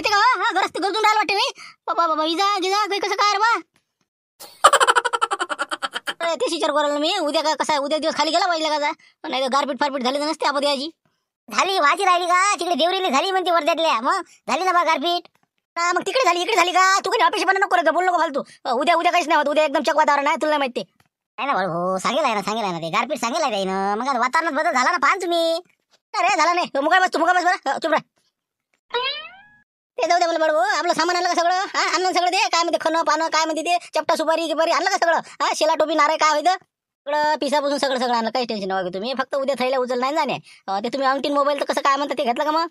येते का हा घरात गरजून राहिला वाटते मी बाबा बाबा विजा गिजा काही कसं काय बा अरे, तेच मी उद्या का कसा उद्या दिवस खाली गेला पाहिजे का नाही तर गारपीट फारपीट झाली तर नसते आपण याची झाली भाजी राहिली का तिकडे देवरीला झाली म्हणते वर्ध्यातल्या मग झाली ना बा गारपीट मग तिकडे झाली इकडे झाली का तू काही पण नको बोल नको फालतू उद्या उद्या काहीच नाही होत उद्या एकदम चक वातावरण आहे तुला माहिती ते. नाही ना भाऊ हो सांगेल ना सांगेल ना ते गारपीट सांगेल ना मग आता वातावरणात बदल झाला ना पाहा तुम्ही अरे झाला नाही मुकाय बस तू मुकाय बस बरं ते जाऊ दे मला बडबो आपलं सामान आणलं का सगळं हा आणलं सगळं दे काय म्हणते खणं पानं काय म्हणते ते चपटा सुपारी गिपारी आणलं का सगळं हा शेला टोपी नारे काय होतं सगळं पिसापासून सगळं सगळं आणलं काही टेन्शन तुम्ही फक्त उद्या थैला उचल नाही जाणे ते तुम्ही अंगठीन मोबाईल तर कसं काय म्हणता ते घेतलं का मग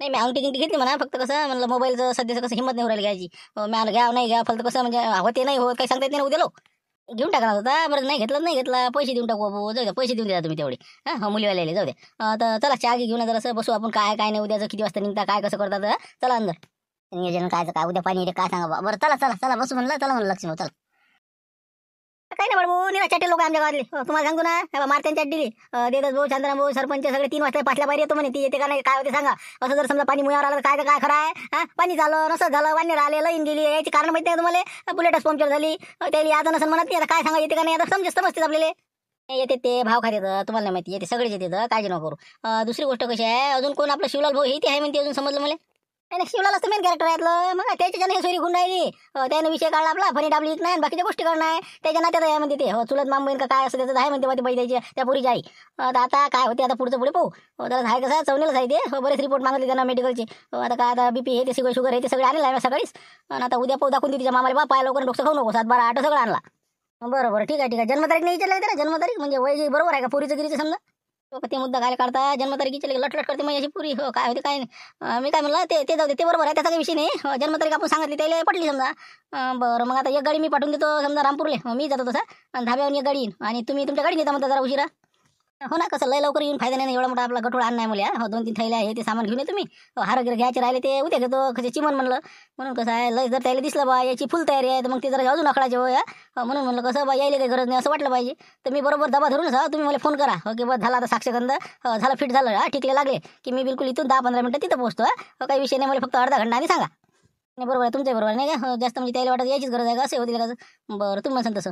नाही मी अंगठी घेतली म्हणा फक्त कसं म्हणलं मोबाईलचं सध्याचं कसं हिंमत नाही उरायला घ्यायची आलं घ्या नाही घ्या फक्त कसं म्हणजे होते नाही होत काही सांगता येत नाही उद्या घेऊन टाकला होता बरं नाही घेतलं नाही घेतला पैसे देऊन टाकू बाबू जाऊ द्या पैसे देऊन द्या तुम्ही तेवढे हां मुलीवाले जाऊ द्या तर चला चहा घेऊन जरा बसू आपण काय काय नाही उद्याचं किती वाजता निघता काय कसं करतात चला अंदर नियोजन कायचं काय उद्या पाणी काय सांगा बरं चला चला चला बसू म्हणलं चला म्हणलं लक्ष्मी चला काय नाही बडबू निरा चॅटे लोक आमच्या गावातले हो, तुम्हाला सांगू ना मारत्यान चट्टी दिली देदस भाऊ शांतराम भाऊ सरपंच सगळे तीन वाजता पाठल्या बाहेर येतो म्हणे ती येते का नाही काय होते सांगा असं जर समजा पाणी मुळावर आलं तर काय काय खरं आहे पाणी झालं नसं झालं वाणी राहिले लईन गेली याची कारण माहिती नाही तुम्हाला बुलेटच पंक्चर झाली त्याला याचं नसेल म्हणत नाही आता काय सांगा येते का नाही आता समजेस समजते आपल्याला येते ते भाव खाते तुम्हाला माहिती येते सगळेच येते काहीच काळजी नको करू दुसरी गोष्ट कशी आहे अजून कोण आपला शिवलाल भाऊ हे इथे आहे म्हणते अजून समजलं मला आणि शिवलाला मेन कॅरेक्टर आहेत मग त्याच्यानं हे सोरी गुण राहिली त्याने विषय काढला आपला फणी डाबली नाही आणि बाकीच्या गोष्टी करणार आहे त्याच्या नात्यात आहे म्हणते ते हो चुलत माम का काय असं त्याचं आहे म्हणते मध्ये बाई द्यायची त्या पुरीची आई आता काय होते आता पुढचं पुढे पाहू त्याला आहे कसं चवनेला आहे ते हो बरेच रिपोर्ट मागितले त्यांना मेडिकलचे आता काय आता बीपी हे ते सगळे शुगर हे ते सगळे आणलं आहे सकाळीच आणि आता उद्या पाहू दाखवून तिच्या मामाला बाप पाय लवकर डोकं खाऊ नको सात बारा आठ सगळं आणला बरोबर ठीक आहे ठीक आहे जन्मतारीख नाही विचारलं त्याला जन्मतारीख म्हणजे वय बरोबर आहे का पुरीचं गिरीचं समजा ते मुद्दा काय काढता लट लटलट करते मग अशी पुरी हो काय होते काय मी काय म्हणलं ते ते जाऊ दे ते बरोबर आहे त्याचा काही विषय नाही हो, जन्मतारीख आपण सांगितली त्याला पटली समजा बरं मग आता एक गाडी मी पाठवून देतो समजा रामपूरले हो, मी जातो तसा धाब्यावरून एक गाडी येईन आणि तुम्ही तुमच्या गाडी येता म्हणता जरा उशिरा हो ना कसं लय लवकर येऊन फायदा नाही एवढा मोठा आपला गठोळा आणणार मुल्या हो दोन तीन थैल्या आहे ते सामान घेऊन ये तुम्ही हार हो, वगैरे घ्यायचे राहिले ते उद्या घेतो कसं चिमन म्हणलं म्हणून कसं आहे लय जर त्याला दिसलं बा याची फुल तयारी आहे तर मग ते जरा अजून अकडाचे हो या म्हणून म्हणलं कसं बा यायला काही गरज नाही असं वाटलं पाहिजे तर मी बरोबर दबा धरून हा तुम्ही मला फोन करा ओके हो, बस झाला आता साक्षगंध हो, झालं फिट झालं हा ठिकले लागले की मी बिलकुल इथून दहा पंधरा मिनटं तिथं पोहोचतो हा काही विषय नाही मला फक्त अर्धा घंटा आणि सांगा नाही बरोबर आहे तुमच्या बरोबर नाही का जास्त म्हणजे त्याला वाटत यायचीच गरज आहे का असं होती का बरं तुम्ही म्हणसान तसं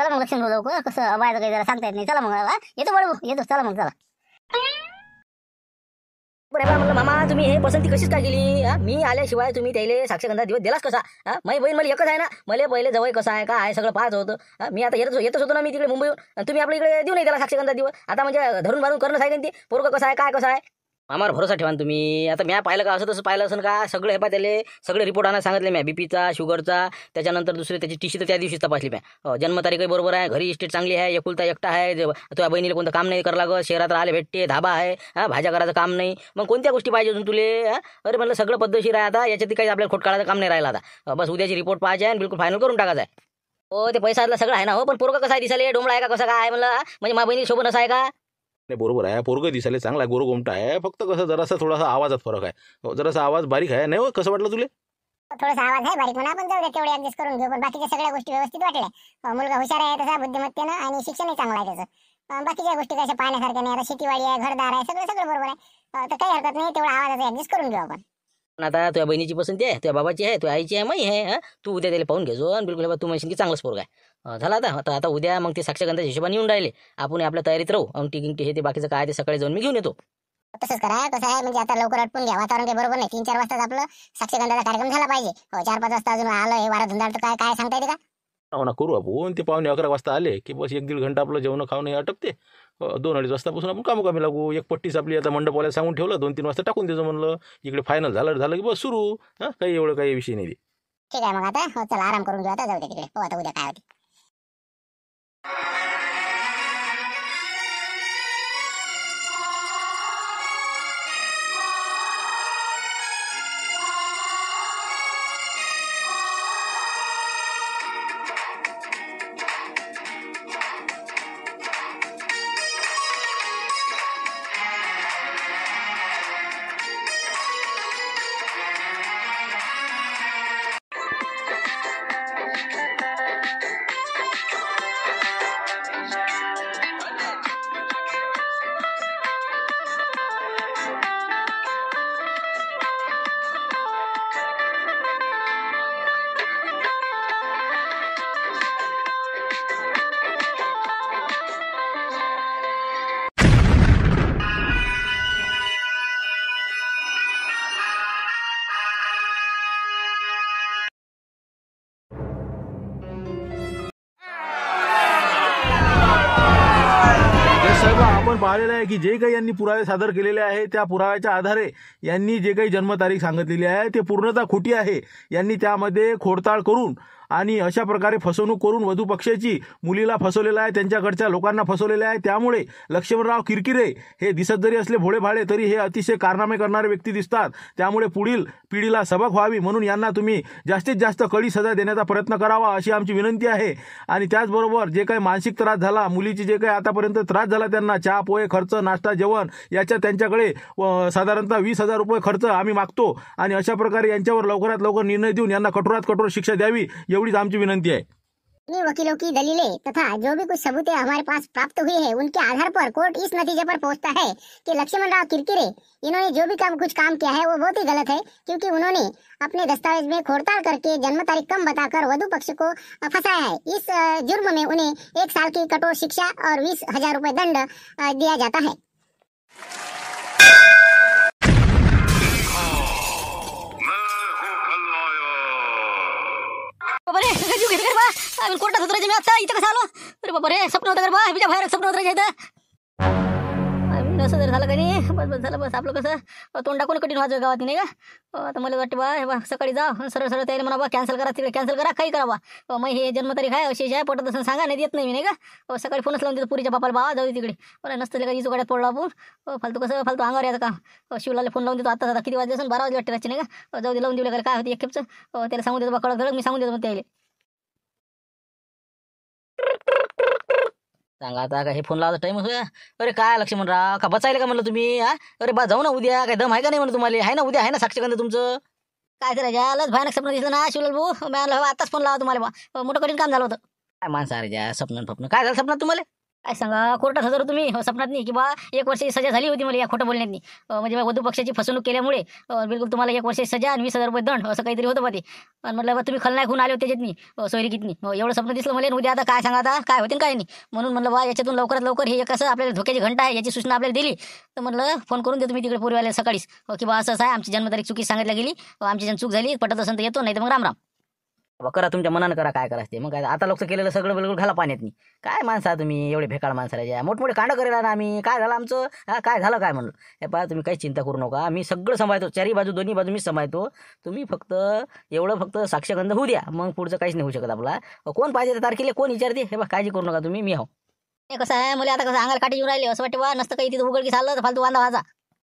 चला मग लक्षण बोलवू कसं अबायचं काही जरा सांगता येत नाही चला मग येतो बळू येतो चला मग चला मामा तुम्ही हे पसंती कशीच काय केली मी आल्याशिवाय तुम्ही त्याले साक्षगंधा दिवस दिलाच कसा माझी बहीण मला एकच आहे ना मला पहिले जवळ कसं आहे काय सगळं पाहत होतं मी आता येतच येतच होतो ना मी तिकडे मुंबईहून तुम्ही आपल्या इकडे देऊ नाही त्याला साक्षगंधा दिवस आता म्हणजे धरून बांधून करणं सांगेन ते पोरगं कसं आहे काय कसं आहे मामावर भरोसा ठेवा तुम्ही आता म्या पाहिलं का असं तसं पाहिलं असं का सगळं हे पाय त्याले सगळे रिपोर्ट आणायला सांगितले म्या बीपीचा शुगरचा त्याच्यानंतर दुसरे त्याची टीशी तर त्या दिवशी तपासली म्या जन्मतारीखही बरोबर आहे घरी इस्टेट चांगली आहे एकुलता एकटा आहे तुझ्या बहिणीला कोणतं काम नाही करा लागत शहरात आले भेटते धाबा आहे हा भाज्या करायचं काम नाही मग कोणत्या गोष्टी पाहिजे अजून तुले अरे म्हणलं सगळं पद्धतशीर आहे आता याच्यात काही आपल्याला खोट काढायचं काम नाही राहिला आता बस उद्याची रिपोर्ट पाहिजे आणि बिलकुल फायनल करून टाकायचं आहे हो ते पैसा सगळं आहे ना हो पण पोरगा कसा आहे दिसायला डोमळा आहे का कसं काय आहे म्हणलं म्हणजे मा बहिणी सोबत असं आहे का नाही बरोबर आहे पोरग दिसायला चांगला आहे गोमटा आहे फक्त कसं जरासा थोडासा आवाजात फरक आहे हो, जरासा आवाज बारीक आहे नाही हो, कसं वाटलं तुला थोडासा आवाज आहे बारीक म्हणा आपण जाऊ दे तेवढे ऍडजस्ट करून घेऊ पण बाकीच्या सगळ्या गोष्टी व्यवस्थित वाटल्या हो, मुलगा हुशार आहे तसा बुद्धिमत्तेनं आणि शिक्षणही चांगलं आहे त्याचं बाकीच्या गोष्टी कशा पाहण्यासारख्या नाही आता शेतीवाडी आहे घरदार आहे सगळं सगळं बरोबर आहे तर काही हरकत नाही तेवढा आवाजाचा ऍडजस्ट करून घेऊ आपण आता तुझ्या बहिणीची पसंती आहे तुझ्या बाबाची आहे तुझ्या आईची आहे माई आहे तू उद्या त्याला पाहून घेजो आणि बिलकुल तू म्हणशील की चांगलाच पोरगा आहे झाला आता आता आता उद्या मग ते साक्षगंधाच्या हिशोबाने येऊन राहिले आपण आपल्या तयारीत राहू आणि टिकिंग हे ते बाकीचं काय ते सकाळी जाऊन मी घेऊन येतो तसंच करा कसं आहे म्हणजे आता लवकर अटपून घ्या वातावरण काही बरोबर नाही तीन चार वाजताच आपलं साक्षगंधाचा कार्यक्रम झाला पाहिजे हो चार पाच वाजता अजून आलं हे वारा धुंदाळ काय काय सांगता येते का पाहुणा करू आपण ते पाहुणे अकरा वाजता आले की बस एक दीड घंटा आपलं जेवण खाऊन हे अटकते दोन अडीच वाजतापासून आपण कामं कमी लागू एक पट्टीच आपली आता मंडपाला सांगून ठेवलं दोन तीन वाजता टाकून द्यायचं म्हणलं इकडे फायनल झालं झालं की बस सुरू हा काही एवढं काही विषय नाही ठीक आहे मग आता हो, चला आराम करून घेऊ आता जाऊ दे तिकडे आता उद्या काय होते की जे काही यांनी पुरावे सादर केलेले आहे त्या पुराव्याच्या आधारे यांनी जे काही जन्मतारीख सांगितलेली आहे ते पूर्णतः खोटी आहे यांनी त्यामध्ये खोडताळ करून आणि अशा प्रकारे फसवणूक करून वधू पक्षाची मुलीला फसवलेलं आहे त्यांच्याकडच्या लोकांना फसवलेलं आहे त्यामुळे लक्ष्मणराव किरकिरे हे दिसत जरी असले भाळे तरी हे अतिशय कारनामे करणारे व्यक्ती दिसतात त्यामुळे पुढील पिढीला सबक व्हावी म्हणून यांना तुम्ही जास्तीत जास्त कडी सजा देण्याचा प्रयत्न करावा अशी आमची विनंती आहे आणि त्याचबरोबर जे काही मानसिक त्रास झाला मुलीची जे काही आतापर्यंत त्रास झाला त्यांना चहा पोहे खर्च नाश्ता जेवण याच्या त्यांच्याकडे साधारणतः वीस हजार रुपये खर्च आम्ही मागतो आणि अशा प्रकारे यांच्यावर लवकरात लवकर निर्णय देऊन यांना कठोरात कठोर शिक्षा द्यावी एवढीच आमची विनंती आहे अपने वकीलों की दलीलें तथा जो भी कुछ सबूतें हमारे पास प्राप्त हुई है उनके आधार पर कोर्ट इस नतीजे पर पहुंचता है कि लक्ष्मण राव किरकिरे इन्होंने जो भी काम कुछ काम किया है वो बहुत ही गलत है क्योंकि उन्होंने अपने दस्तावेज में खोड़ताड़ करके जन्म तारीख कम बताकर वधु पक्ष को फंसाया है इस जुर्म में उन्हें एक साल की कठोर शिक्षा और बीस हजार रूपए दंड दिया जाता है बाबा रे जीव घेते बा आम्ही कोर्टात उतरायचे मी आता इथं कसं आलो अरे बाबा रे स्वप्न होतं बा रे बाहेर स्वप्न तसं जर झालं का नाही बस बस झालं बस आपलं कसं तोंड टाकून कठीण व्हायचं गावात नाही का आता मला वाटते बा सकाळी जा सरळ सर तयारी म्हणा बा कॅन्सल करा तिकडे कॅन्सल करा काही करा बा मग हे जन्मतारीख आहे अशी आहे पटत असं सांगा नाही देत नाही मी नाही का सकाळी फोनच लावून देतो पुरीच्या बापाला बा जाऊ तिकडे बरं नसतं का इजू पडला पडलो आपण फालतू कसं फालतू अंगावर यायचं का शिवलाला फोन लावून देतो आता किती वाजले असून बारा वाजले वाटते नाही का जाऊ दे लावून दिलं काय होती एक खेपचं त्याला सांगून देतो बा कळत मी सांगून देतो मग त्याला सांगा आता का हे फोन लावायचा टाईम होया अरे काय राव का बचायला का म्हणलं तुम्ही हा अरे बा जाऊ ना उद्या काय दम आहे का नाही म्हणलं तुम्हाला आहे ना उद्या आहे ना साक्षीगंध तुमचं काय तर लस भयानक स्वप्न दिसलं ना शिवलाल भाऊ आलो आताच फोन लावा तुम्हाला मोठं कठीण काम झालं होतं काय माणसं अरे ज्या स्वप्न काय झालं स्वप्न तुम्हाला काय सांगा कोर्टात हजर तुम्ही हो सपनात नाही की बा एक वर्षाची सजा झाली होती मला या खोटं बोलण्यातनी म्हणजे वधू पक्षाची फसवणूक केल्यामुळे बिलकुल तुम्हाला एक वर्षाची सजा आणि वीस हजार रुपये दंड असं काहीतरी होतं मध्ये आणि म्हटलं बा तुम्ही खलनायक होऊन आले होते त्याच्यातनी सोयरी कितनी एवढं स्वप्न दिसलं मला उद्या आता काय सांगा आता काय होते काय नाही म्हणून म्हटलं बा याच्यातून लवकरात लवकर हे कसं आपल्याला धोक्याची घंटा आहे याची सूचना आपल्याला दिली तर म्हटलं फोन करून दे तुम्ही तिकडे पूर्वीवाल्या सकाळीच की बा असं आहे आमची जन्मतारीख चुकी सांगितल्या गेली आमची जन चूक झाली पटत असेल तर येतो नाही तर मग राम राम बाबा करा तुमच्या मनानं करा काय करायचं असते मग काय आता लोकं केलेलं सगळं बिलकुल घाला पाण्यात नाही काय माणसा तुम्ही एवढे भेकाळ माणसाच्या मोठमोठे कांड करायला ना आम्ही काय झालं आमचं काय झालं काय म्हणलं हे पहा तुम्ही काही चिंता करू नका मी सगळं सांभाळतो चारी बाजू दोन्ही बाजू मी सांभाळतो तुम्ही फक्त एवढं फक्त साक्षगंध होऊ द्या मग पुढचं काहीच नाही होऊ शकत आपला कोण पाहिजे त्या तारखेला कोण विचारते हे बा काळजी करू नका तुम्ही मी हो कसं आहे मुली आता कसं अंगाला काठी येऊन राहिले असं वाटतं वा नसतं काही तिथं उघडकीस आलं तर फालतू वांदा वाजा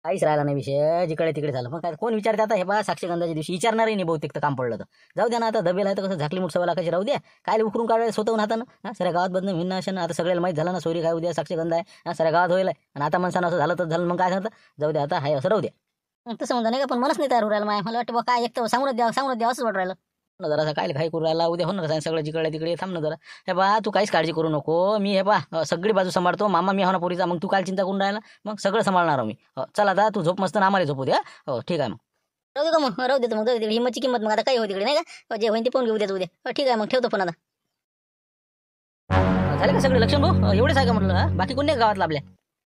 काहीच राहिला नाही विषय जिकडे तिकडे झालं पण काय कोण विचारते आता हे बा साक्षीगंधाच्या दिवशी विचारणार नाही बहुतेक तर काम पडलं तर जाऊ द्या ना आता धबेला आहे तर कसं झाकली मुठसवा कशी राहू द्या काय उकरून काढायला स्वतःहून हातानं ना सऱ्या गावात बदन भिन्न असं आता सगळ्याला माहीत झालं ना सोरी काय उद्या साक्षीगंध आहे हा सऱ्या गावात होईल आणि आता माणसानं असं झालं तर झालं मग काय झालं जाऊ द्या आता हाय असं राहू द्या तसं म्हणजे नाही का पण मनच नाही तयार राहिलं माय मला वाटतं बा काय एक तर सांगूनच द्या सांगूनच द्या असंच वाटायला ना जरा काय खाई करू राहिला उद्या होणार ना सगळं जिकडे तिकडे थांब ना जरा हे बा तू काहीच काळजी करू नको हो. मी हे बा सगळी बाजू सांभाळतो मामा मी होणार पोरीचा मग तू काय चिंता करून राहिला मग सगळं सांभाळणार मी चला आता तू झोप मस्त ना आम्हाला झोपू द्या हो ठीक आहे मग राहू दे मग राहू देतो मग हिमतची किंमत मग आता काय हो तिकडे नाही का जे होईन ते फोन घेऊ द्या उद्या ठीक आहे मग ठेवतो पण आता झाले का सगळे लक्षण भाऊ एवढे सांगा म्हटलं बाकी कोणत्या गावात आपल्या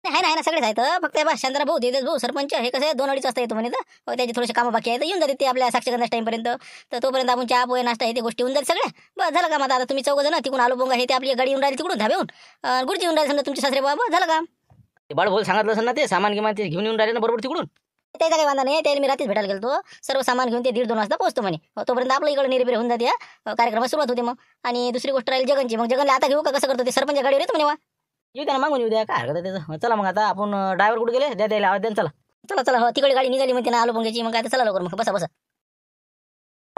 नाही नाही सगळे सगळेच आहेत फक्त बा भाऊ देदेश भाऊ सरपंच हे कसं दोन अडीच वाजता येतो म्हणे तर हो, त्याचे थोडेसे कामं बाकी आहेत येऊन जाते ते आपल्या साक्षगंधा टाईमपर्यंत तर तोपर्यंत आपण चहा पोहे नाश्ता आहे ते गोष्टी येऊन जाते सगळ्या बस झालं का मग आता तुम्ही चौघ जण तिकडून आलो बोंगा हे ते आपली गाडी येऊन राहिली तिकडून धाब्याहून गुरुजी येऊन राहिले समजा तुमचे सासरे बाबा झालं का ते बोल सांगितलं असं ना ते सामान घेऊन ते घेऊन येऊन राहिले ना बरोबर तिकडून ते काही वांदा नाही त्याला मी रात्रीच भेटायला गेलो सर्व सामान घेऊन ते दीड दोन वाजता पोहोचतो म्हणे हो, तोपर्यंत आपल्या इकडे निरपेर होऊन जाते हो, कार्यक्रमात सुरुवात होते मग आणि दुसरी गोष्ट राहील जगनची मग जगनला आता घेऊ का कसं करतो ते सरपंच गाडीवर येतो म्हणे येऊ द्या ना मागून येऊ द्या काय हरकत आहे त्याचं चला मग आता आपण ड्रायव्हर कुठे गेले द्या द्यायला आवाज चला चला चला हो, तिकडे गाडी निघाली म्हणते ना आलो पंख्याची मग काय चला लवकर मग बसा बसा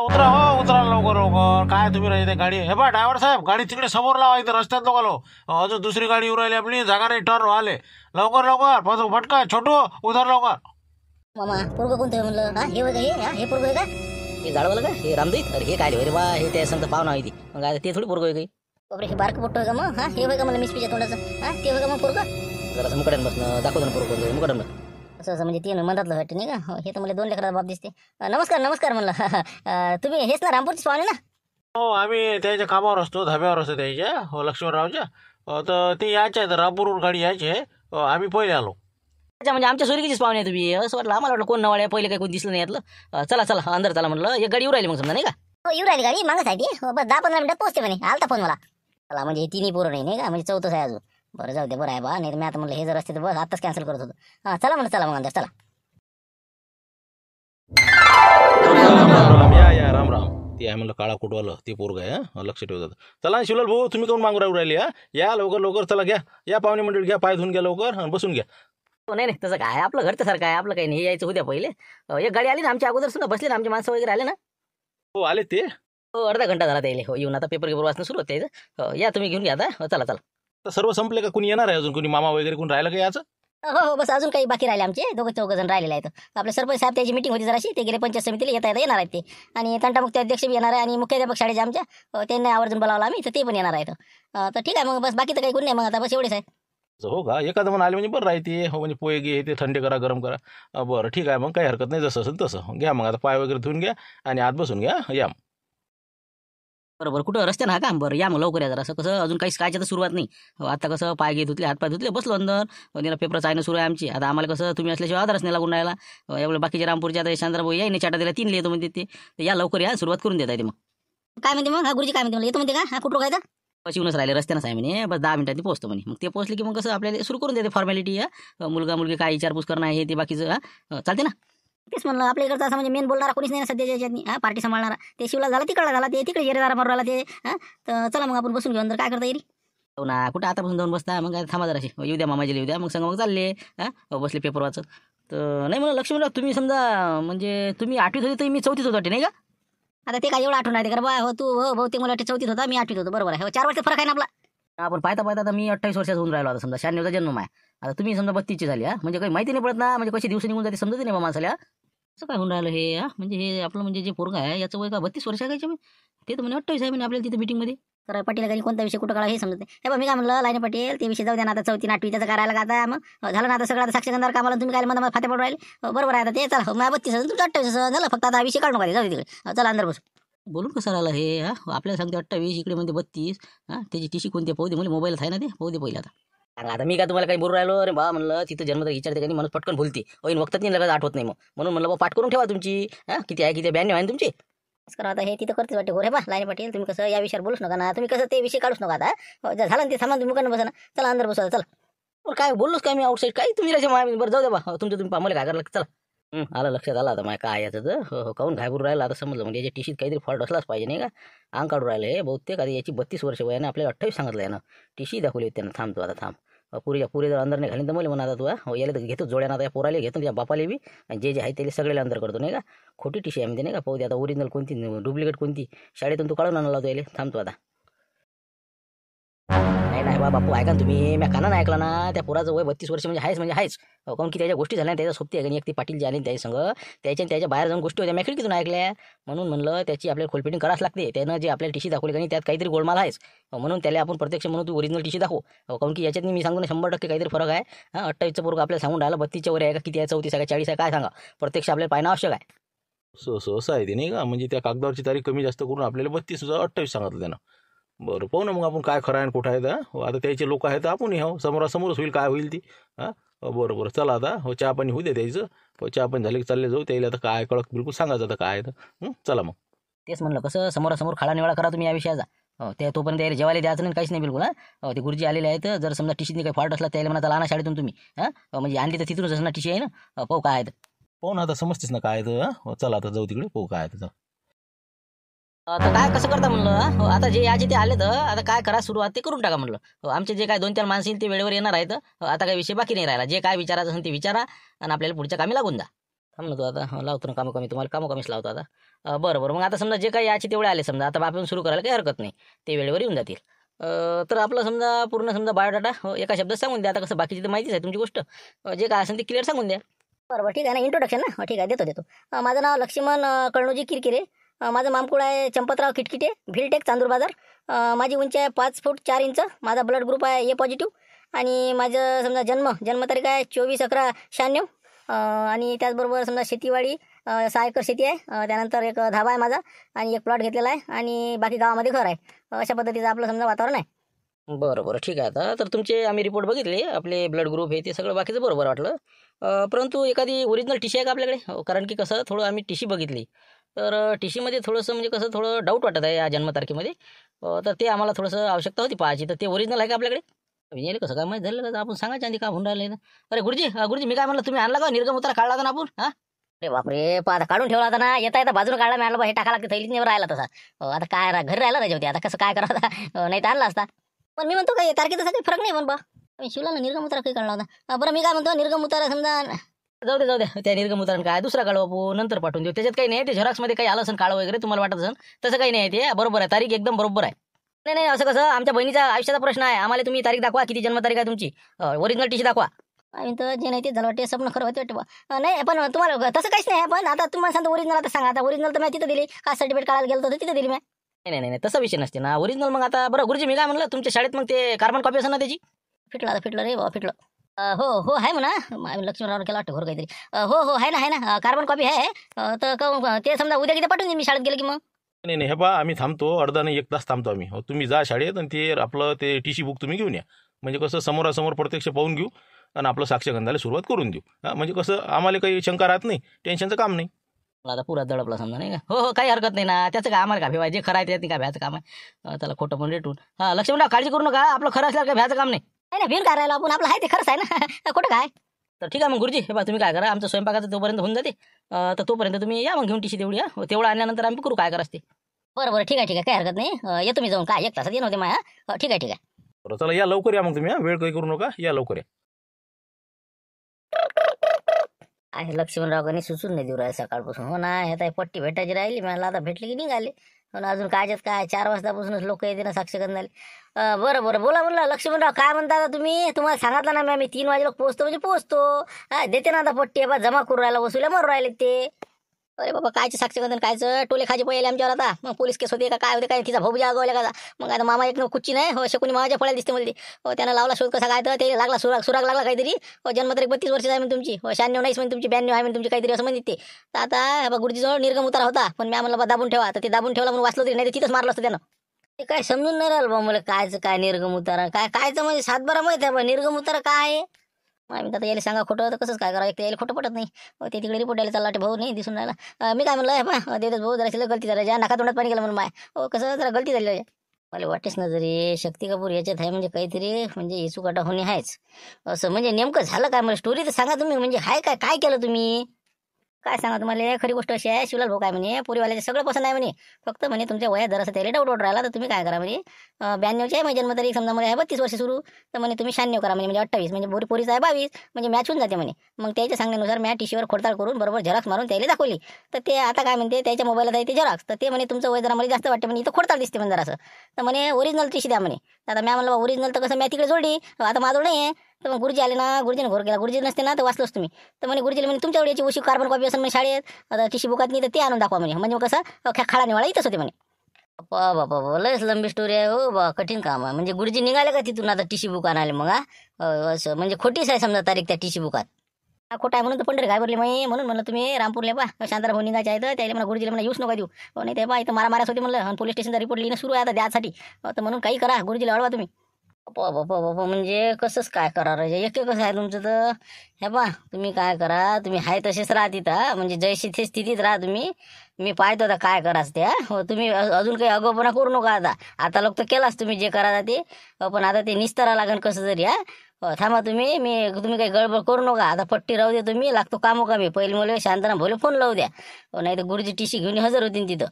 उतरा हो उतरा लवकर लवकर काय तुम्ही राहिले गाडी हे बा ड्रायव्हर साहेब गाडी तिकडे समोर लावा इथं रस्त्यात लोक आलो अजून दुसरी गाडी येऊ राहिली आपली जागा नाही टर्न आले लवकर लवकर फसू फटका छोटू उतर लवकर मामा पोरग कोणतं म्हणलं हा हे वगैरे हे हा, हे पोरग आहे का हे जाळवालं का हे रामदीत अरे हे काय रे बा हे त्या संत पाहुणा आहे ती मग ते थोडी पूर्व आहे काही बापरे हे बारक पोट्ट मग हा हे होय का मला मिसपीच्या तोंडाचं हा ते होय का मग मुकड्यान दाखवतो ना मुकड्यान बस असं असं म्हणजे ते मधातलं वाटतं नाही का हो, हे तर मला दोन लेकराला बाप दिसते नमस्कार नमस्कार म्हणलं तुम्ही हेच ना रामपूरची स्वामी ना हो आम्ही त्याच्या कामावर असतो धाब्यावर असतो त्याच्या हो लक्ष्मणरावच्या तर ते यायचे रामपूरवर गाडी यायचे आम्ही पहिले आलो अच्छा म्हणजे आमच्या सुरगीचीच पाहुणे तुम्ही असं वाटलं आम्हाला वाटलं कोण नवाळे पहिले काही कोण दिसलं नाही यातलं चला चला अंदर चला म्हटलं एक गाडी येऊ राहिली मग समजा नाही का हो येऊ राहिली गाडी मागं साठी हो, बस दहा पंधरा मिनिटात पोहोचते म्हणे आलता फोन मला चला म्हणजे हे तिन्ही पोरं नाही नाही का म्हणजे चौथंच आहे अजून बरं जाऊ दे बरं आहे बा नाही मी आता म्हणलं हे जर असते तर बस आताच कॅन्सल करत होतो हां चला म्हणलं चला मग अंदाज चला या राम राम ते आहे म्हणलं काळा कुटवालं ते पोरग आहे लक्ष ठेवतात चला शिवलाल भाऊ तुम्ही कोण मागून राहू राहिले या लवकर लवकर चला घ्या या पाहुणे मंडळी घ्या पाय धुवून घ्या लवकर बसून घ्या नाही नाही तसं काय आपलं घरचं सारखं आहे आपलं काही नाही यायचं होत्या पहिले एक गाडी आली ना आमच्या अगोदर सुद्धा बसले ना आमचे माणसं वगैरे आले ना हो आले ते हो अर्धा घंटा झाला त्याला हो येऊन आता पेपर पेपर वाचणं सुरू होते हो या तुम्ही घेऊन घ्या आता हो, चला चला तर सर्व संपले का कुणी येणार आहे अजून कुणी मामा वगैरे कोण राहिलं का याचं हो हो बस अजून काही बाकी राहिले आमचे दोघं चौघ जण राहिलेले आहेत आपले सरपंच साहेब त्याची मिटिंग होती जराशी ते गेले पंचायत समितीला येता येता येणार आहेत ते आणि मुक्त अध्यक्ष बी येणार आहे आणि मुख्याध्यापक शाळेचे आमच्या हो, त्यांना आवर्जून बोलावला आम्ही तर ते पण येणार आहेत तर ठीक आहे मग बस बाकी तर काही कोण नाही मग आता बस एवढेच आहे हो का एखादं म्हणून आले म्हणजे बरं राहते हो म्हणजे पोहे घे ते थंडे करा गरम करा बरं ठीक आहे मग काही हरकत नाही जसं असेल तसं घ्या मग आता पाय वगैरे धुवून घ्या आणि आत बसून घ्या या मग बरोबर कुठं रस्त्या ना का बरं या मग लवकर या जरा असं कसं अजून काही कायच्या तर सुरुवात नाही हो, आता कसं पाय घे धुतले हातपाय धुतले बसलो अंदर तिला पेपर चायनं सुरू आहे आमची आता आम्हाला कसं तुम्ही असल्याशिवाय आधार असण्याला लागून राहिला हो, एवढं बाकीचे रामपूरचे आता शांतराभाऊ ये नाही चाटा दिला तीन लिहितो म्हणते ते या लवकर या सुरुवात करून देता ते मग काय म्हणते मग गुरुजी काय म्हणते म्हणते का हा कुठं काय तर बस राहिले रस्त्यानं आहे म्हणे बस दहा मिनिटांनी पोहोचतो म्हणे मग ते पोहोचले की मग कसं आपल्याला सुरू करून देते फॉर्मॅलिटी मुलगा मुलगी काय विचारपूस करणं आहे ते बाकीचं हो, चालते ना तेच म्हणलं आपल्या इकडचा असं म्हणजे मेन बोलणारा कोणीच नाही सध्याच्या याच्यात हा पार्टी सांभाळणार ते शिवला झाला तिकडला झाला ते तिकडे येणार मारू राहिला ते हा चला मग आपण बसून घेऊन तर काय करता येईल हो ना कुठं आतापासून जाऊन बसता मग थांबा जराशी येऊ द्या मामाजीला येऊ द्या मग सांगा मग चालले हा हो, बसले पेपर वाचत तर नाही म्हणलं लक्ष्मी तुम्ही समजा म्हणजे तुम्ही आठवीत होती तर मी चौथीत होतो वाटते नाही का आता ते काय एवढं आठवण आहे का बा हो तू हो बहुतेक मला वाटते चौथीत होता मी आठवीत होतो बरोबर आहे हो चार वर्ष फरक आहे ना आपला आपण पाहता पाहता आता मी अठ्ठावीस वर्षाचा होऊन राहिलो आता समजा शहाण्णवचा जन्म आहे आता तुम्ही समजा बत्तीसची झाली हा म्हणजे काही माहिती नाही पडत ना म्हणजे कशी दिवस निघून जाते समजत नाही बा माणसाला असं काय होऊन राहिलं हे म्हणजे हे आपलं म्हणजे जे पोरगा आहे याचं वय का बत्तीस वर्ष काय ते तर म्हणजे अठ्ठावीस आहे म्हणजे आपल्याला तिथे मीटिंगमध्ये तर पाटील काही कोणता विषय कुठं काढा हे समजते हे बा मी काय म्हणलं लाईन पाटील ते विषय जाऊ द्या ना आता चौथी नाटवी त्याचं करायला का आता मग झालं ना आता सगळं आता गंधार कामाला तुम्ही काय मला फाते पडून राहिले बरोबर आहे आता ते चला माझ्या बत्तीस तुमचं अठ्ठावीस झालं फक्त आता विषय काढू पाहिजे जाऊ तिकडे चला अंदर बसू बोलून कसं राहिलं हे हा आपल्याला सांगते अठ्ठावीस इकडे म्हणते बत्तीस हा त्याची टी सी कोणते पाहू दे म्हणजे मोबाईलच आहे ना ते पाहू दे पहिले आता अरे आता मी का तुम्हाला काही बोलू राहिलो अरे बा म्हणलं तिथं जन्म विचारते काही माणूस पटकन बोलते ओन वक्त नाही लगेच आठवत नाही मग म्हणून म्हणलं बा पाठ करून ठेवा तुमची हा किती आहे किती ब्याण्णव आहे तुमची असं करा आता हे तिथं करते वाटते रे बा लाईन पाटील तुम्ही कसं या विषयावर बोलूच नका ना तुम्ही कसं ते विषय काढूच नका आता हो, झालं ते सामान तुम्ही बसा ना चला अंदर बसा चला काय बोललोच काय मी आउटसाईड काय तुम्ही राहायचे बरं जाऊ दे बा तुमचं तुम्ही मला काय करायला चला आला आलं लक्षात आला आता माझ्या काय आहे हो हो काहून घाबरून राहिला आता समजलं म्हणजे याच्या टीशीत काहीतरी फॉल्ट असलाच पाहिजे नाही का अंग काढू राहिले हे बहुतेक आता याची बत्तीस वर्ष वयाने आपल्याला अठ्ठावीस सांगितलं आहे ना टीशी दाखवली होती त्यानं थांबतो आता थांब अ, पुरीच्या पुरी जर अंदर नाही घालीन तर मला म्हणा आता तू हो, याला तर घेतो जोड्यानं आता या पोराला घेतो त्या बापाले बी आणि जे जे आहे त्याला सगळ्याला अंदर करतो नाही का खोटी टीशी आहे म्हणते नाही का पाहू आता ओरिजिनल कोणती डुप्लिकेट कोणती शाळेतून तू काढून आणला तो याला थांबतो आता नाही बाबा बापू ऐका तुम्ही मी कानानं ऐकला ना त्या पुराचं वय बत्तीस वर्ष म्हणजे आहेच म्हणजे आहेच काऊन की त्याच्या गोष्टी झाल्या त्याच्या सोबती आहे एक ती पाटील जी आली त्याच्या संग त्याच्या त्याच्या बाहेर जाऊन गोष्टी होत्या मी खिडकीतून ऐकल्या म्हणून म्हणलं त्याची आपल्याला खोलपेटिंग करावंच लागते त्यानं जे आपल्याला टीशी दाखवली आणि त्यात काहीतरी गोलमाल आहेच म्हणून त्याला आपण प्रत्यक्ष म्हणून तू ओरिजिनल टीशी दाखव काऊन की याच्यात मी सांगू ना शंभर टक्के काहीतरी फरक आहे हां अठ्ठावीसचा आपल्याला सांगून राहिला बत्तीसच्या वर आहे का किती आहे चौतीस आहे चाळीस आहे काय सांगा प्रत्यक्ष आपल्याला पाहणं आवश्यक आहे सो सो असं आहे ते नाही का म्हणजे त्या कागदावरची तारीख कमी जास्त करून आपल्याला बत्तीस अठ्ठावीस सांगितलं त्यानं बरं पाहू ना मग आपण काय खरं आहे कुठं आहे तर आता त्याचे लोक आहेत आपण हो समोरासमोरच होईल काय होईल ती हां बरं बरं चला आता हो चहा पाणी होऊ दे द्यायचं हो, चहा पाणी झाले की चालले जाऊ त्याला आता काय कळक बिलकुल सांगायचं आता काय तर चला मग तेच म्हणलं कसं समोरासमोर खाडा निवाळा करा तुम्ही या विषयाचा हो ते तोपर्यंत यायला जेवायला द्यायचं नाही काहीच नाही बिलकुल हां हो, ते गुरुजी आलेले आहेत जर समजा टीशीतनी काही फॉल्ट असला त्याला म्हणा आणा शाळेतून तुम्ही हां हो, म्हणजे आणली तर तिथूनच ना टीशी आहे ना पाहू काय आहेत पाहू ना आता समजतेच ना काय तर चला आता जाऊ तिकडे पाहू काय तर आता काय कसं करता म्हणलं हो आता जे याचे ते आले तर आता काय करा सुरुवात ते करून टाका म्हणलं हो आमचे जे काय दोन चार माणसं ते वेळेवर येणार आहेत हो, आता काही विषय बाकी नाही राहिला जे काय विचारायचं असेल ते विचारा आणि आपल्याला पुढच्या कामी लागून जा म्हणलं आता हो, लावतो ना कामं कमी तुम्हाला कामं कमीच लावतो आता बरं बरं मग आता समजा जे काही याचे तेवढे आले समजा आता आपण सुरू करायला काही हरकत नाही ते वेळेवर येऊन जातील तर आपलं समजा पूर्ण समजा बायोडाटा हो, एका शब्दात सांगून द्या आता कसं बाकीची तर माहितीच आहे तुमची गोष्ट जे काय असेल ते क्लिअर सांगून द्या बरं ठीक आहे ना इंट्रोडक्शन ना ठीक आहे देतो देतो माझं नाव लक्ष्मण कळणोजी किरकिरे माझं मामकुळ आहे चंपतराव किटकिटे भिलटेक चांदूर बाजार माझी उंची आहे पाच फूट चार इंच माझा ब्लड ग्रुप आहे ए पॉझिटिव्ह आणि माझं समजा जन्म जन्मतारीख आहे चोवीस अकरा शहाण्णव आणि त्याचबरोबर समजा शेतीवाडी सहा एकर शेती आहे त्यानंतर एक धाबा आहे माझा आणि एक प्लॉट घेतलेला आहे आणि बाकी गावामध्ये घर आहे अशा पद्धतीचं आपलं समजा वातावरण आहे बरं बरं ठीक आहे आता तर तुमचे आम्ही रिपोर्ट बघितले आपले ब्लड ग्रुप हे ते सगळं बाकीचं बरोबर वाटलं परंतु एखादी ओरिजिनल टीशी आहे का आपल्याकडे कारण की कसं थोडं आम्ही टी बघितली तर टी सीमध्ये थोडंसं म्हणजे कसं थोडं डाऊट वाटत आहे या जन्मतारखेमध्ये तर ते आम्हाला थोडंसं आवश्यकता होती पाहायची तर ते ओरिजिनल आहे का आपल्याकडे येईल कसं काय माहिती झालं आपण सांगायचं आधी का होऊन राहिलं अरे गुरुजी गुरुजी मी काय म्हणलं तुम्ही आणला का निर्गम उतारा काढला ना आपण हां अरे बापरे आता काढून ठेवला होता ना येता येता बाजूला काढला मी आणलं हे टाकायला लागते थैलीच नाही राहिला तसा आता काय घरी राहिला राहिजे होते आता कसं काय करा नाही तर आणला असता पण मी म्हणतो काय तारखेचा काही फरक नाही पण बा शिवला निर्गम उतारा काही काढला होता बरं मी काय म्हणतो निर्गम उतारा समजा जाऊ दे जाऊ दे त्या उतरण काय दुसरा काळ बापू नंतर पाठवून देऊ त्याच्यात काही नाही ते झेरॉक्समध्ये काही आलं असेल काळ वगैरे तुम्हाला वाटत असेल तसं काही नाही ते बरोबर आहे तारीख एकदम बरोबर आहे नाही नाही असं कसं आमच्या बहिणीचा आयुष्याचा प्रश्न आहे आम्हाला तुम्ही तारीख दाखवा किती जन्मतारीख आहे तुमची ओरिजिनल टीशी दाखवा आम्ही तर जे नाही ते झालं वाटते स्वप्न खरं वाटते वाटतं नाही पण तुम्हाला तसं काहीच नाही पण आता तुम्हाला सांगता ओरिजिनल आता सांगा आता ओरिजिनल तर मी तिथं दिली का सर्टिफिकेट काढायला गेलो होतं तिथं दिली मी नाही नाही नाही तसं विषय नसते ना ओरिजिनल मग आता बरं गुरुजी मी काय म्हणलं तुमच्या शाळेत मग ते कार्बन कॉपी असेल ना त्याची फिटलं आता फिटलं रे बाबा फिटलं हो हो आहे म्हणा लक्ष्मीराव केला वाटतं घर काहीतरी हो हो आहे ना आहे ना कार्बन कॉपी आहे तर ते समजा उद्या किती पाठवून मी शाळेत गेलं की मग नाही नाही हे पहा आम्ही थांबतो अर्धा नाही एक तास थांबतो आम्ही हो, तुम्ही जा शाळेत आणि ते आपलं ते टी सी बुक तुम्ही घेऊन या म्हणजे कसं समोरासमोर प्रत्यक्ष पाहून घेऊ आणि आपलं साक्षगंधाला सुरुवात करून देऊ म्हणजे कसं आम्हाला काही शंका राहत नाही टेन्शनचं काम नाही आता पुरा दडपला समजा नाही का हो हो काही हरकत नाही ना त्याचं काय आम्हाला का भे जे खरं आहे ते काय भ्याचं काम आहे त्याला खोटं पण रेटून हां लक्ष्मीराव काळजी करू नका आपलं खरं असल्यावर काय भ्याचं काम नाही आहे ना काय करायला आपण आपलं आहे ते खरंच आहे ना कुठं काय तर ठीक आहे मग गुरुजी हे बा तुम्ही काय करा आमचं स्वयंपाकाचं तोपर्यंत होऊन जाते तर तोपर्यंत तुम्ही या मग घेऊन टिशी तेवढी हा हो, तेवढं आणल्यानंतर आम्ही करू काय करा असते बरं बरं ठीक आहे ठीक आहे काय हरकत नाही येतो मी जाऊन काय एक तासात येणार होते माया ठीक आहे ठीक आहे बरं चला या लवकर या मग तुम्ही वेळ काही करू नका या लवकर या आहे लक्ष्मणराव सुचून नाही देऊ राहिले सकाळपासून हो ना हे आता पट्टी भेटायची राहिली मला आता भेटली की निघाले पण हो अजून कायच्यात काय चार वाजतापासूनच लोक येते ना साक्ष झाले बरं बरं बोला म्हणलं लक्ष्मणराव काय म्हणता तुम्ही तुम्हाला सांगितलं ना मी आम्ही तीन वाजेला पोहोचतो म्हणजे पोहोचतो देते ना आता पट्टी बा जमा करू राहिला वसुल्या मारू राहिले ते अरे बाबा कायचं साक्षीगंधन कायचं टोले खाजे पहिले आमच्यावर आता मग पोलीस केस होते का काय होते काय तिचा भाऊ जागवल्या का मग आता मामा एक कुची नाही हो कोणी मामाच्या फळ्या दिसते म्हणजे हो त्यांना लावला शोध कसा काय तर ते लागला सुराग सुराग लागला काहीतरी हो जन्मतारीख बत्तीस वर्ष आहे तुमची हो शहाण्णव नाहीच म्हणजे तुमची ब्याण्णव आहे म्हणजे तुमची काहीतरी असं म्हणते तर आता बाबा गुरुजीजवळ निर्गम उतारा होता पण मी आम्हाला दाबून ठेवा तर ते दाबून ठेवला म्हणून वाचलं तरी नाही तिथंच मारलं असतं त्यानं ते काय समजून नाही राहिलं बाबा मला कायचं काय निर्गम उतारा काय कायचं म्हणजे सातबारा माहीत आहे निर्गम उतारा काय आहे आम्ही आता यायला सांगा खोटं तर कसंच काय करावं एक याला खोटं पटत नाही ते तिकडे रिपोर्ट यायला चालला भाऊ नाही दिसून राहिला मी काय म्हणलं पा देतच भाऊ जरा गलती झाली ज्या नाका तोंडात पाणी गेलं म्हणून माय हो कसं जरा गलती झाली मला वाटेच ना जरी शक्ती कपूर याच्यात आहे म्हणजे काहीतरी म्हणजे येसू काटा होणे आहेच असं म्हणजे नेमकं झालं काय मला स्टोरी तर सांगा तुम्ही म्हणजे हाय काय काय केलं तुम्ही काय सांगा तुम्हाला खरी गोष्ट अशी आहे शिवलाल भाऊ काय म्हणे पुरीवाल्याचे सगळं पसंत आहे म्हणे फक्त म्हणे तुमच्या वयात जरासं त्याला डाऊट वाट राहिला तर तुम्ही काय करा म्हणजे ब्याण्णवची आहे म्हणजे जन्मतारीख समजा मला आहे बत्तीस वर्ष सुरू तर म्हणे तुम्ही शहाण्णव करा म्हणजे म्हणजे अठ्ठावीस म्हणजे बोरी पोरीच आहे बावीस म्हणजे मॅच होऊन जाते म्हणे मग त्याच्या सांगण्यानुसार मॅ टीशीवर खोडताळ करून बरोबर झेरॉक्स मारून त्याला दाखवली तर ते आता काय म्हणते त्याच्या मोबाईलला जाईल ते झेरॉक्स तर ते म्हणे तुमचं वय जरा मला जास्त वाटते म्हणजे इथं खोडताळ दिसते म्हणजे असं तर म्हणे ओरिजिनल टीशी द्या म्हणे आता मॅ म्हणलं ओरिजिनल तर कसं मॅ तिकडे जोडली आता माझं नाही आहे तर मग गुरुजी आले ना गुरुजीने घोर केला गुरुजी नसते ना तर वाचलोच तुम्ही तर म्हणे गुरुजीला म्हणे तुमच्यावर याची उशी कार्बन कॉपी असेल म्हणजे शाळेत आता तिशी बुकात नाही तर ते आणून दाखवा म्हणे म्हणजे मग कसं ख्या खाडा निवाळा इथंच होते म्हणे बा बाबा लयच लंबी स्टोरी आहे हो बा कठीण काम आहे म्हणजे गुरुजी निघाले का तिथून आता टी बुक आणाले मग असं म्हणजे खोटीच आहे समजा तारीख त्या टी सी बुकात हा खोटा आहे म्हणून तर पंढरी घाबरली मी म्हणून म्हणलं तुम्ही रामपूरला पा शांतारा भाऊ निघायचं आहे तर त्याला मला गुरुजीला म्हणा येऊच नका देऊ नाही ते बा मारा मारास होती म्हणलं पोलीस स्टेशनचा रिपोर्ट लिहिणं सुरू आहे आता द्यासाठी तर म्हणून काही करा गुरुजीला अडवा तुम्ही म्हणजे कसंच काय करा राजा एक कसं आहे तुमचं तर हे बा तुम्ही काय करा तुम्ही आहे तसेच राहा तिथं म्हणजे जयशी ते स्थितीत राहा तुम्ही मी पाहतो आता काय करा त्या हो तुम्ही अजून काही अगोपणा करू नका आता आता लोक तर केलास तुम्ही जे करा ते पण आता ते निस्तारा लागेल कसं तरी हा हो थांबा तुम्ही मी तुम्ही काही गडबड करू नका आता पट्टी राहू द्या तुम्ही लागतो कामो कामी मी पहिले मुले शांतना भोले फोन लावू द्या हो, नाही तर गुरुजी टीशी घेऊन हजर होतीन तिथं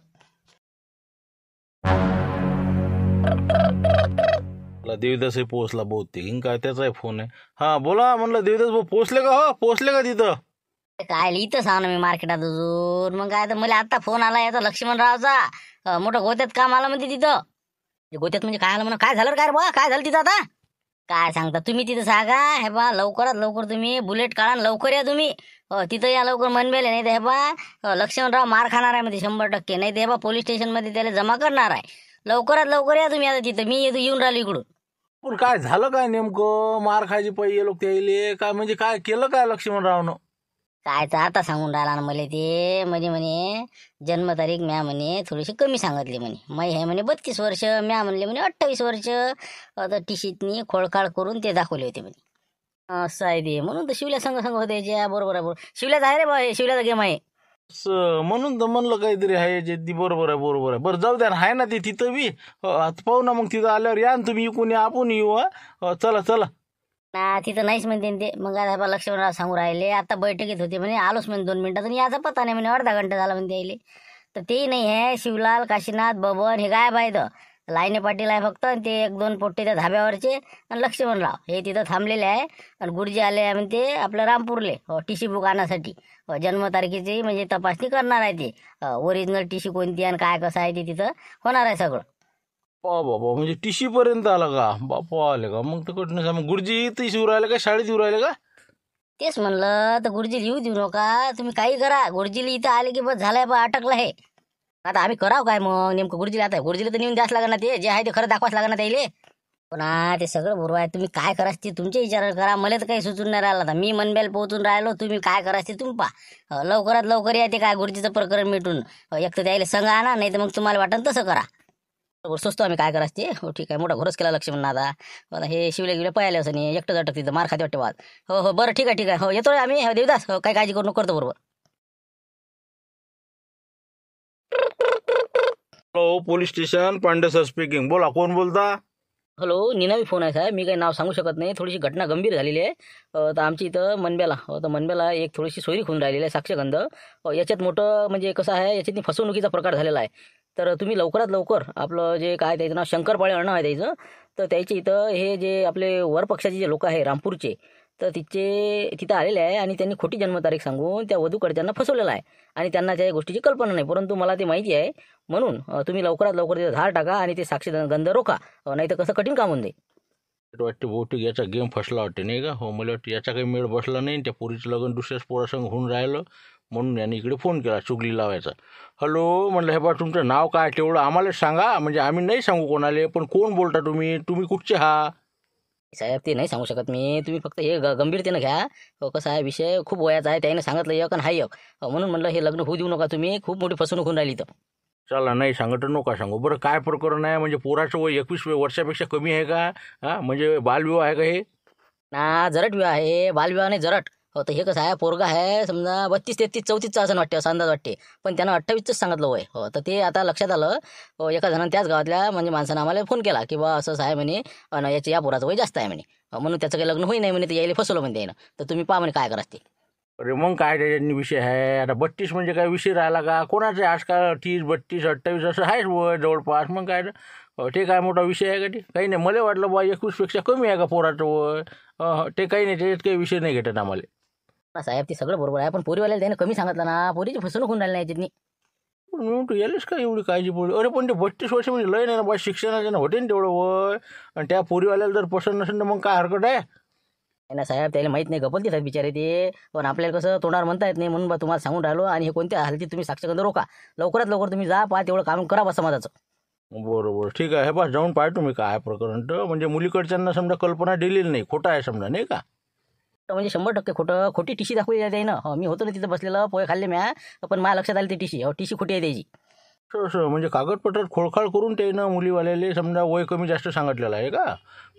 का देवीदासही पोचला बहुतेक काय फोन आहे हा बोला म्हणलं देवीदास भाऊ पोहोचले का हो पोहोचले का तिथं काय इथं सांग ना मी मार्केटात अजून मग काय मला आता फोन आला याचा लक्ष्मणरावचा रावचा गोत्यात काम आला म्हणते तिथं गोत्यात म्हणजे काय आलं म्हणा काय झालं काय रे काय झालं तिथं आता काय सांगता तुम्ही तिथं सांगा हे बा लवकरात लवकर तुम्ही बुलेट काढा लवकर या तुम्ही तिथं या लवकर भेले नाही ते हे बा लक्ष्मणराव मार खाणार आहे मध्ये शंभर टक्के नाही ते हे बा पोलीस स्टेशनमध्ये त्याला जमा करणार आहे लवकरात लवकर या तुम्ही आता तिथं मी येतो येऊन राहिलो इकडून पण काय झालं काय नेमकं मार खायची लोक त्याले काय म्हणजे काय केलं काय लक्ष्मणरावनं काय तर आता सांगून राहिला ना मला ते म्हणजे म्हणे जन्मतारीख म्या म्हणे थोडीशी कमी सांगितली म्हणे मै हे म्हणे बत्तीस वर्ष म्या म्हणले म्हणे अठ्ठावीस वर्ष आता टिशीतनी खोळखाळ करून ते दाखवले होते म्हणे असं आहे ते म्हणून तर शिवल्या संघ सांग होते बरोबर आहे बरोबर शिवल्याचा आहे रे बा हे शिवल्याचा गेम आहे म्हणून तर म्हणलं काहीतरी आहे जे बरोबर आहे बरोबर आहे बरं जाऊ द्या ना आहे ना ते तिथं बी पाहू ना मग तिथं आल्यावर या ना तुम्ही इकून या आपण येऊ चला चला ना तिथं नाहीच म्हणते ते मग आता लक्ष्मणराव सांगू राहिले आता बैठकीत होते म्हणे आलोच म्हणे दोन मिनिटात आणि याचा पता नाही म्हणे अर्धा घंटा झाला म्हणते यायले तर ते नाही हे शिवलाल काशीनाथ बबन हे गायब आहेत लाईने पाटील आहे फक्त आणि ते एक दोन पोट्टे त्या धाब्यावरचे आणि लक्ष्मणराव हे तिथं थांबलेले आहे आणि गुरुजी आले आहे म्हणते आपलं रामपूरले टी सी बुक आणण्यासाठी जन्मतारखेची म्हणजे तपासणी करणार आहे ते ओरिजिनल टी सी कोणती आणि काय कसं आहे ते तिथं होणार आहे सगळं बा बाबा म्हणजे टी सी पर्यंत आला का बापा आले का मग तर मग गुरुजी इथं शिव का शाळेत येऊ का तेच म्हणलं तर गुरुजी लिहू देऊ नका तुम्ही काही करा गुरुजीला इथं आले की बस झालंय बा अटकलं आहे आता आम्ही करावं काय मग नेमकं गुरुजीला आता गुरुजीला तर नेऊन द्यास लागणार ना ते जे आहे ते खरं दाखवाच लागणार त्याले पण हा ते सगळं बरोबर आहे तुम्ही काय करा ते तुमचे विचार करा मला तर काही सुचून नाही राहिला आता मी मनबेल पोहोचून राहिलो तुम्ही काय करा ते तुम्ही पा लवकरात लवकर या ते काय गुरुजीचं प्रकरण मिटून एक तर त्याला सांगा आणा नाही तर मग तुम्हाला वाटन तसं करा बरोबर सोचतो आम्ही काय करायचं ते हो ठीक आहे मोठा घोरस केला लक्ष्मण म्हणून आता हे शिवले गिवले पाहिले असं नाही एकटं अटक तिथं मार खाते वाटते वाद हो हो बरं ठीक आहे ठीक आहे हो येतो आम्ही हो, देवदास हो काय काळजी करून करतो बरोबर hello police station Pandey sir speaking बोला कोण बोलता हॅलो निनावी फोन आहे साहेब मी काही नाव सांगू शकत नाही थोडीशी घटना गंभीर झालेली आहे तर आमची इथं मनब्याला तर मनब्याला एक थोडीशी सोयी खून राहिलेली आहे साक्षगंध याच्यात मोठं म्हणजे कसं आहे याच्यात फसवणुकीचा प्रकार झालेला आहे तर तुम्ही लवकरात लवकर आपलं जे काय त्याचं नाव शंकरपाळे अण्णा आहे त्याचं तर त्याच्या इथं हे जे आपले वरपक्षाचे जे लोक आहे रामपूरचे तर तिचे तिथं आलेले आहे आणि त्यांनी खोटी जन्मतारीख सांगून त्या वधूकडे त्यांना फसवलेलं आहे आणि त्यांना त्या गोष्टीची कल्पना नाही परंतु मला ते माहिती आहे म्हणून तुम्ही लवकरात लवकर तिथे धार टाका आणि ते साक्षी गंध रोखा नाही तर कसं कठीण काम होऊन देईल वाटते बहुतेक याचा गेम फसला वाटते नाही का हो मला वाटते याचा काही मेळ बसला नाही त्या पुरीचं लग्न दुसऱ्याच पोरासंग होऊन राहिलं म्हणून यांनी इकडे फोन केला चुगली लावायचा हॅलो म्हणलं हे बा तुमचं नाव काय तेवढं आम्हाला सांगा म्हणजे आम्ही नाही सांगू कोणाले पण कोण बोलता तुम्ही तुम्ही कुठचे हा साहेब ते नाही सांगू शकत मी तुम्ही फक्त हे गंभीरतेनं घ्या हो, कसं आहे विषय खूप वयाचा आहे त्याने सांगितलं एक आणि हा एक म्हणून म्हणलं हे लग्न होऊ देऊ नका तुम्ही खूप मोठी फसवणूक होऊन राहिली तर चला नाही सांगतं नका सांगू बरं काय प्रकरण आहे म्हणजे पोराचं वय एकवीस वर्षापेक्षा कमी आहे का हा म्हणजे बालविवाह आहे का हे ना जरट विवाह आहे बालविवाह नाही जरट हो तर हे कसं आहे पोरगा आहे समजा बत्तीस तेहतीस चौतीसचा असं वाटते असं अंदाज वाटते पण त्यानं अठ्ठावीसच सांगितलं वय हो तर ते आता लक्षात आलं हो, एका जणानं त्याच गावातल्या म्हणजे माणसानं आम्हाला फोन केला की बा असं आहे म्हणे याच्या याचे या पोराचं वय जास्त आहे म्हणे हो, म्हणून त्याचं काही लग्न होई नाही म्हणे ते यायला फसवलं म्हणते तर तुम्ही पहा म्हणे काय करा ते अरे मग काय त्याच्यानी विषय आहे आता बत्तीस म्हणजे काय विषय राहिला का कोणाचे आजकाल तीस बत्तीस अठ्ठावीस असं आहेच वय जवळपास मग काय ते काय मोठा विषय आहे का ते काही नाही मला वाटलं बा एकवीसपेक्षा कमी आहे का पोराचं वय हो, ते काही नाही त्याच्यात काही विषय नाही घेतात आम्हाला ना साहेब ते सगळं बरोबर आहे पण पोरीवाल्याला त्याने कमी सांगितलं ना पोरीची फसवणूक होऊन राहिली नाही त्यांनी मी तू यायलाच काय एवढी काळजी पडली अरे पण ते बत्तीस वर्ष म्हणजे लय नाही ना बा शिक्षणाचं होते ना तेवढं वय आणि त्या पोरीवाल्याला जर पसंत नसेल तर मग काय हरकत आहे ना साहेब त्याला माहीत नाही गपल साहेब बिचारे ते पण आपल्याला कसं तोंडावर म्हणता येत नाही म्हणून बा तुम्हाला सांगून राहिलो आणि हे कोणत्या हालती तुम्ही साक्षगंध रोका लवकरात लवकर तुम्ही जा पहा तेवढं काम करा बा समाजाचं बरोबर ठीक आहे हे बस जाऊन पाहतो तुम्ही काय प्रकरण म्हणजे मुलीकडच्यांना समजा कल्पना दिलेली नाही खोटं आहे समजा नाही का तर म्हणजे शंभर टक्के खोटं खोटी टीशी दाखवली जाते ना हो, मी होतो ना तिथं बसलेलं पोहे खाल्ले म्या पण मला लक्षात आले ती टीशी हो टीशी खोटी आहे त्याची असं म्हणजे कागदपत्रात खोळखाळ करून ते ना मुलीवाल्याले समजा वय कमी जास्त सांगितलेलं आहे का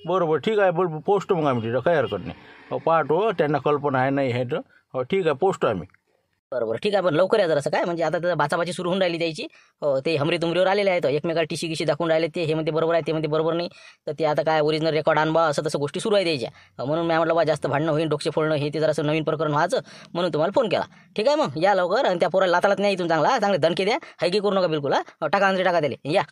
बरं बरं ठीक आहे बोल पोस्ट मग आम्ही तिथं काही हरकत नाही पाहतो त्यांना कल्पना आहे नाही हे तर ठीक आहे पोस्ट आम्ही बरोबर ठीक आहे पण लवकर या असं काय म्हणजे आता त्याचा बाचाबाची सुरू होऊन राहिली द्यायची हो ते हमरी तुमरीवर आलेले आहेत एकमेकाला टीशी गिशी दाखवून राहिले ते हे मध्ये बरोबर आहे ते मध्ये बरोबर नाही तर ते आता काय ओरिजिनल रेकॉर्ड आणबा असं तसं गोष्टी सुरू आहे द्यायच्या म्हणून मी म्हटलं बा जास्त भांडणं होईल डोक्षे फोडणं हे ते असं नवीन प्रकरण व्हायचं म्हणून तुम्हाला फोन केला ठीक आहे मग या लवकर आणि त्या पोरा लातालात नाही इथून चांगला चांगले दणके द्या हैकी करू नका बिलकुल टाका अंदर टाका त्याला या